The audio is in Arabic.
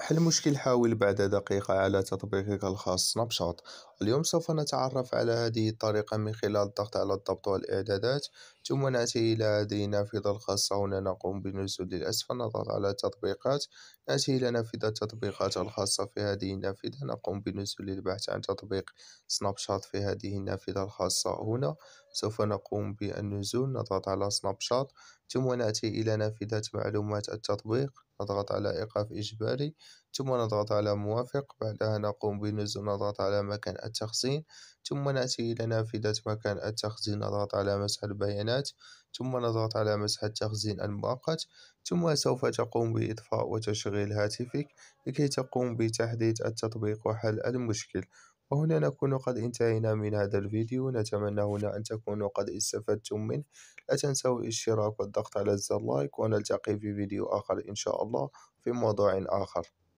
حل مشكل حاول بعد دقيقة على تطبيقك الخاص سناب نعم، شات اليوم سوف نتعرف على هذه الطريقة من خلال الضغط على الضبط والإعدادات ثم نأتي إلى هذه النافذة الخاصة هنا نقوم بالنزول للأسفل نضغط على التطبيقات نأتي إلى نافذة التطبيقات الخاصة في هذه النافذة نقوم بالنزول للبحث عن تطبيق سناب شات في هذه النافذة الخاصة هنا سوف نقوم بالنزول نضغط على سناب شات ثم نأتي إلى نافذة معلومات التطبيق نضغط على إيقاف إجباري ثم نضغط على موافق بعدها نقوم بنزول نضغط على مكان التخزين ثم نأتي إلى نافذة مكان التخزين نضغط على مسح البيانات ثم نضغط على مسح التخزين المؤقت ثم سوف تقوم بإطفاء وتشغيل هاتفك لكي تقوم بتحديث التطبيق وحل المشكل وهنا نكون قد انتهينا من هذا الفيديو نتمنى هنا أن تكونوا قد استفدتم منه لا تنسوا الاشتراك والضغط على زر لايك ونلتقي في فيديو آخر إن شاء الله في موضوع آخر